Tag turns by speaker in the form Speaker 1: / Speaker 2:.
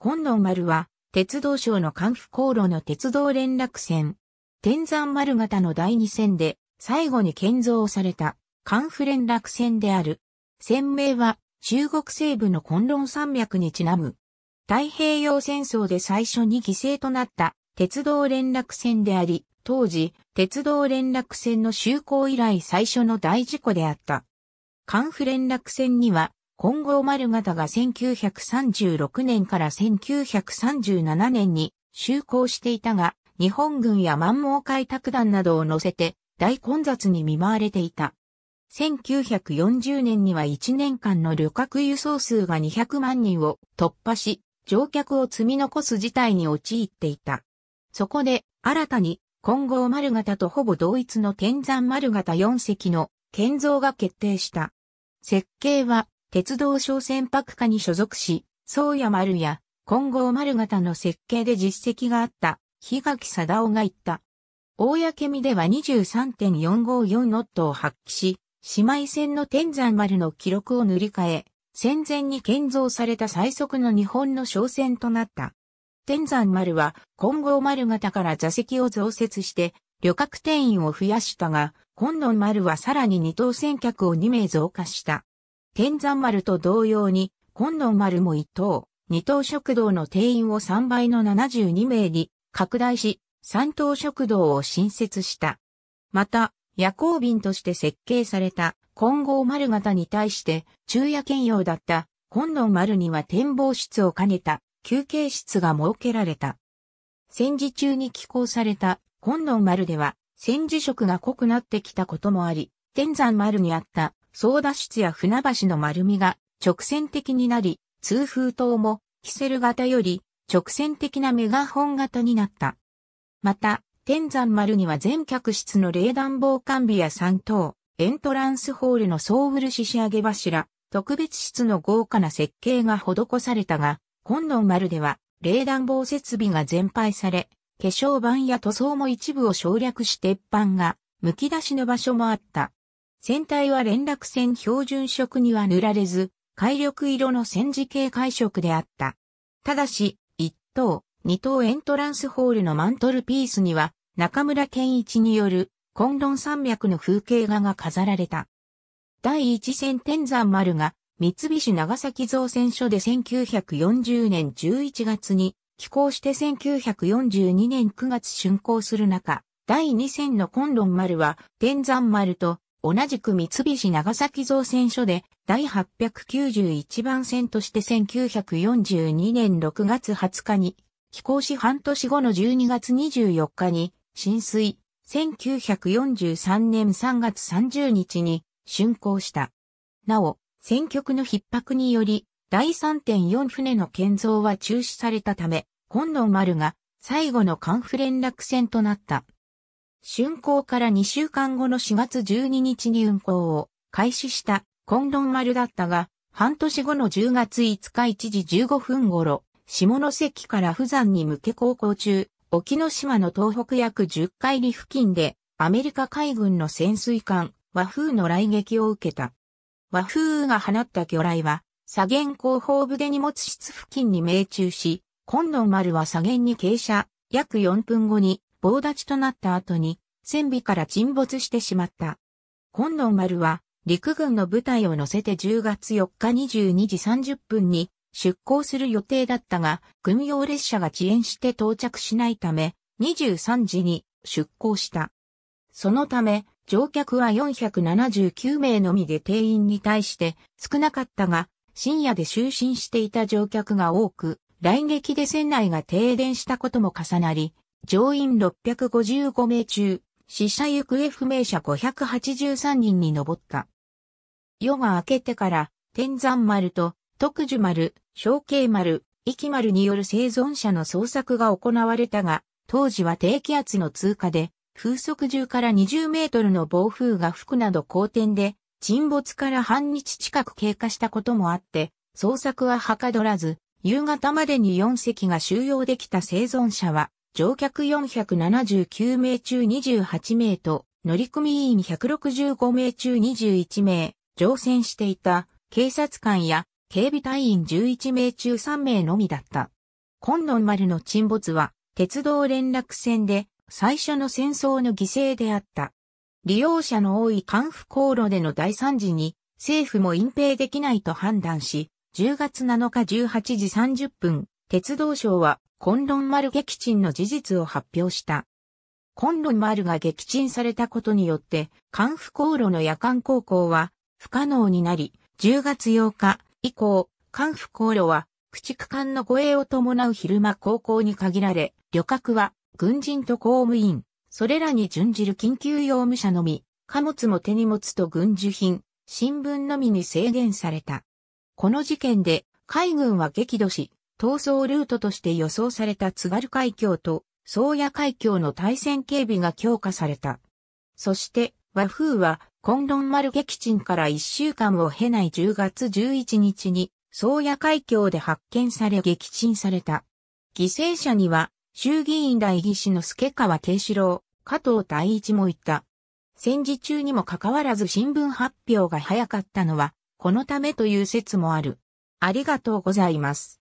Speaker 1: 本能丸は、鉄道省の関府航路の鉄道連絡船。天山丸型の第二線で、最後に建造された、関府連絡船である。船名は、中国西部の昆論山脈にちなむ。太平洋戦争で最初に犠牲となった鉄道連絡船であり、当時、鉄道連絡船の就航以来最初の大事故であった。関府連絡船には、金剛丸型が1936年から1937年に就航していたが、日本軍や満蒙開拓団などを乗せて大混雑に見舞われていた。1940年には1年間の旅客輸送数が200万人を突破し、乗客を積み残す事態に陥っていた。そこで、新たに、金剛丸型とほぼ同一の天山丸型4隻の建造が決定した。設計は、鉄道小船舶科に所属し、宗谷丸や金剛丸型の設計で実績があった、日垣貞夫が言った。大やけみでは23.454ノットを発揮し、姉妹船の天山丸の記録を塗り替え、戦前に建造された最速の日本の商船となった。天山丸は金剛丸型から座席を増設して、旅客定員を増やしたが、金剛丸はさらに二等船客を2名増加した。天山丸と同様に、今野丸も一等、二等食堂の定員を3倍の72名に拡大し、三等食堂を新設した。また、夜行便として設計された混合丸型に対して昼夜兼用だった今野丸には展望室を兼ねた休憩室が設けられた。戦時中に寄港された今野丸では戦時色が濃くなってきたこともあり、天山丸にあったソー室や船橋の丸みが直線的になり、通風塔もキセル型より直線的なメガホン型になった。また、天山丸には全客室の冷暖房完備や3等、エントランスホールの総漆仕上げ柱、特別室の豪華な設計が施されたが、今度丸では冷暖房設備が全廃され、化粧板や塗装も一部を省略して鉄板が剥き出しの場所もあった。船体は連絡船標準色には塗られず、海緑色の戦時系海色であった。ただし、一等、二等エントランスホールのマントルピースには、中村健一による、コンロン山脈の風景画が飾られた。第一戦天山丸が、三菱長崎造船所で1940年11月に、寄港して1942年9月竣工する中、第二戦のコンロン丸は、天山丸と同じく三菱長崎造船所で第891番線として1942年6月20日に、飛行し半年後の12月24日に、浸水、1943年3月30日に、竣工した。なお、戦局の逼迫により、第3.4船の建造は中止されたため、今度丸が最後のンフ連絡船となった。竣工から2週間後の4月12日に運行を開始した昆論丸だったが、半年後の10月5日1時15分頃、下関から富山に向け航行中、沖ノ島の東北約10海里付近で、アメリカ海軍の潜水艦、和風の来撃を受けた。和風が放った魚雷は、左舷後方部で荷物室付近に命中し、昆論丸は左舷に傾斜、約4分後に棒立ちとなった後に、船尾から沈没してしまった。今度丸は、陸軍の部隊を乗せて10月4日22時30分に出港する予定だったが、軍用列車が遅延して到着しないため、23時に出港した。そのため、乗客は479名のみで定員に対して少なかったが、深夜で就寝していた乗客が多く、来撃で船内が停電したことも重なり、乗員655名中、死者行方不明者583人に上った。夜が明けてから、天山丸と徳樹丸、小慶丸、壱丸による生存者の捜索が行われたが、当時は低気圧の通過で、風速10から20メートルの暴風が吹くなど好天で、沈没から半日近く経過したこともあって、捜索ははかどらず、夕方までに4隻が収容できた生存者は乗客479名中28名と、乗組員165名中21名、乗船していた警察官や警備隊員11名中3名のみだった。今度丸の沈没は、鉄道連絡船で最初の戦争の犠牲であった。利用者の多い関府航路での大惨事に政府も隠蔽できないと判断し、10月7日18時30分、鉄道省はコンロン丸撃沈の事実を発表した。コンロン丸が撃沈されたことによって、カンフ航路の夜間航行は不可能になり、10月8日以降、カンフ航路は駆逐艦の護衛を伴う昼間航行に限られ、旅客は軍人と公務員、それらに準じる緊急用務者のみ、貨物も手荷物と軍需品、新聞のみに制限された。この事件で海軍は激怒し、逃走ルートとして予想された津軽海峡と宗谷海峡の対戦警備が強化された。そして、和風は、ロン丸撃沈から1週間を経ない10月11日に、宗谷海峡で発見され撃沈された。犠牲者には、衆議院代議士の助川慶志郎、加藤大一もいた。戦時中にもかかわらず新聞発表が早かったのは、このためという説もある。ありがとうございます。